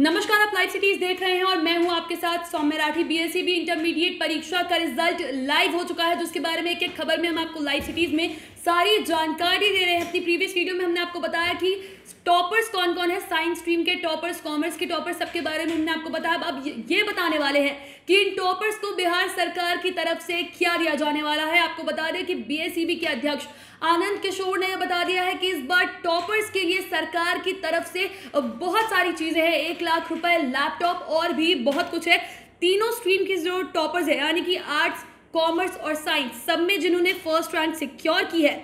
नमस्कार आप live cities देख रहे हैं और मैं हूं आपके साथ सौम्य राठी बीएससी भी इंटरमीडिएट परीक्षा का रिजल्ट लाइव हो चुका है जिसके बारे में एक एक खबर में हम आपको लाइव सिटीज में सारी जानकारी दे रहे हैं अपनी प्रीवियस वीडियो में हमने आपको बताया कि टॉपर्स कौन कौन है साइंस स्ट्रीम के टॉपर्स कॉमर्स के टॉपर्स सबके बारे में हमने आपको बताया अब ये बताने वाले हैं कि इन टॉपर्स को बिहार सरकार की तरफ से क्या दिया जाने वाला है आपको बता दें कि बी के अध्यक्ष आनंद किशोर ने बता दिया है कि इस बार टॉपर्स के लिए सरकार की तरफ से बहुत सारी चीज़ें हैं एक लाख रुपए लैपटॉप और भी बहुत कुछ है तीनों स्ट्रीम के जो टॉपर्स है यानी कि आर्ट्स कॉमर्स और साइंस सब में जिन्होंने फर्स्ट रैंक सिक्योर की है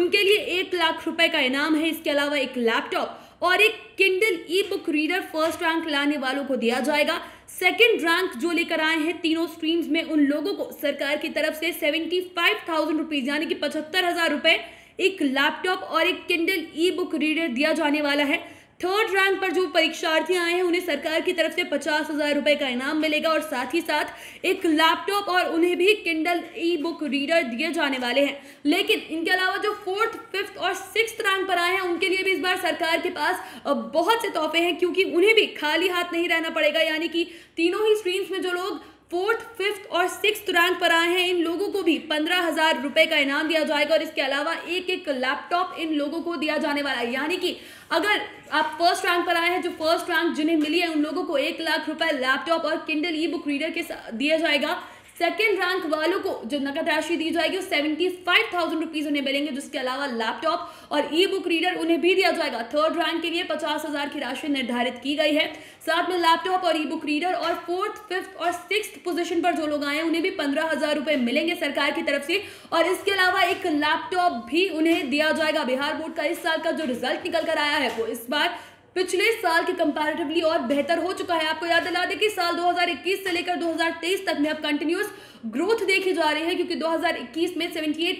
उनके लिए एक लाख रुपए का इनाम है इसके अलावा एक लैपटॉप और एक Kindle e book reader first rank लाने वालों को दिया जाएगा सेकेंड रैंक जो लेकर आए हैं तीनों स्ट्रीम्स में उन लोगों को सरकार की तरफ से सेवेंटी फाइव थाउजेंड रुपीज यानी कि पचहत्तर हजार रुपए एक लैपटॉप और एक किंडल ई बुक रीडर दिया जाने वाला है थर्ड रैंक पर जो परीक्षार्थी आए हैं उन्हें सरकार की तरफ से पचास हजार रुपए का इनाम मिलेगा और साथ ही साथ एक लैपटॉप और उन्हें भी किंडल ई बुक रीडर दिए जाने वाले हैं लेकिन इनके अलावा जो फोर्थ फिफ्थ फिफ्थ और सिक्स रैंक पर आए हैं उनके लिए भी इस बार सरकार के पास बहुत से तोहफे हैं क्योंकि उन्हें भी खाली हाथ नहीं रहना पड़ेगा यानी कि तीनों ही स्ट्रीम्स में जो लोग फोर्थ फिफ्थ और सिक्स रैंक पर आए हैं इन लोगों को भी पंद्रह हजार रुपए का इनाम दिया जाएगा और इसके अलावा एक एक लैपटॉप इन लोगों को दिया जाने वाला है यानी कि अगर आप फर्स्ट रैंक पर आए हैं जो फर्स्ट रैंक जिन्हें मिली है उन लोगों को एक लाख रुपए लैपटॉप और किंडल ई बुक रीडर के दिया जाएगा सेकेंड रैंक वालों को जो नकद राशि दी जाएगी वो सेवेंटी फाइव थाउजेंड रुपीज उन्हें मिलेंगे जिसके अलावा लैपटॉप और ई बुक रीडर उन्हें भी दिया जाएगा थर्ड रैंक के लिए पचास हजार की राशि निर्धारित की गई है साथ में लैपटॉप और ई बुक रीडर और फोर्थ फिफ्थ और सिक्स पोजिशन पर जो लोग आए हैं उन्हें भी पंद्रह हजार रुपए मिलेंगे सरकार की तरफ से और इसके अलावा एक लैपटॉप भी उन्हें दिया जाएगा बिहार बोर्ड का इस साल का जो रिजल्ट निकल कर आया है वो इस बार पिछले साल के कंपैरेटिवली और बेहतर हो चुका है आपको याद दिला दें कि साल 2021 से लेकर 2023 तक में अब कंटिन्यूस ग्रोथ देखी जा रही है क्योंकि 2021 में 78.4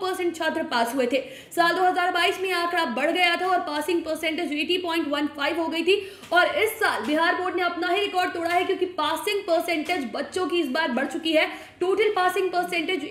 परसेंट छात्र पास हुए थे साल 2022 में आंकड़ा बढ़ गया था और पासिंग परसेंटेज 80.15 हो गई थी और इस साल बिहार बोर्ड ने अपना ही रिकॉर्ड तोड़ा है क्योंकि पासिंग परसेंटेज बच्चों की इस बार बढ़ चुकी है टोटल पासिंग परसेंटेज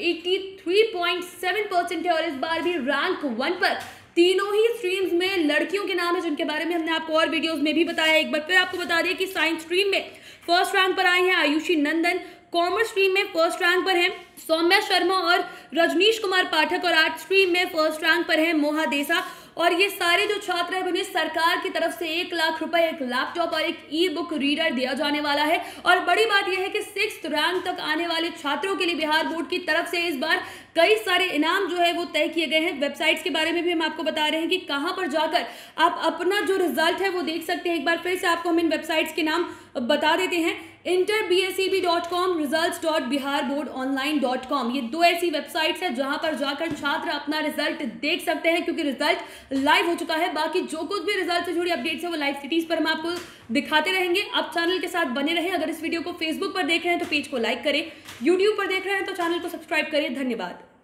83.7 है और इस बार भी रैंक वन पर तीनों ही स्ट्रीम्स में लड़कियों के नाम है जिनके बारे में हमने आपको और वीडियोस में भी बताया एक बार फिर आपको बता दें कि साइंस स्ट्रीम में फर्स्ट रैंक पर आई हैं आयुषी नंदन कॉमर्स स्ट्रीम में फर्स्ट रैंक पर हैं सौम्या शर्मा और रजनीश कुमार पाठक और आर्ट स्ट्रीम में फर्स्ट रैंक पर है मोहा देसा और ये सारे जो छात्र हैं उन्हें सरकार की तरफ से एक लाख रुपए एक लैपटॉप और एक ई बुक रीडर दिया जाने वाला है और बड़ी बात यह है कि सिक्स रैंक तक आने वाले छात्रों के लिए बिहार बोर्ड की तरफ से इस बार कई सारे इनाम जो है वो तय किए गए हैं वेबसाइट्स के बारे में भी हम आपको बता रहे हैं कि कहाँ पर जाकर आप अपना जो रिजल्ट है वो देख सकते हैं एक बार फिर से आपको हम इन वेबसाइट्स के नाम बता देते हैं inter B S E B dot com result dot Bihar board online dot com ये दो ऐसी वेबसाइट्स हैं जहां पर जाकर छात्र अपना रिजल्ट देख सकते हैं क्योंकि रिजल्ट लाइव हो चुका है बाकी जो कुछ भी रिजल्ट से जुड़ी अपडेट्स है वो लाइव सिटीज़ पर हम आपको दिखाते रहेंगे आप चैनल के साथ बने रहें अगर इस वीडियो को फेसबुक पर देख रहे हैं तो पेज को लाइक करें यूट्यूब पर देख रहे हैं तो चैनल को सब्सक्राइब करें धन्यवाद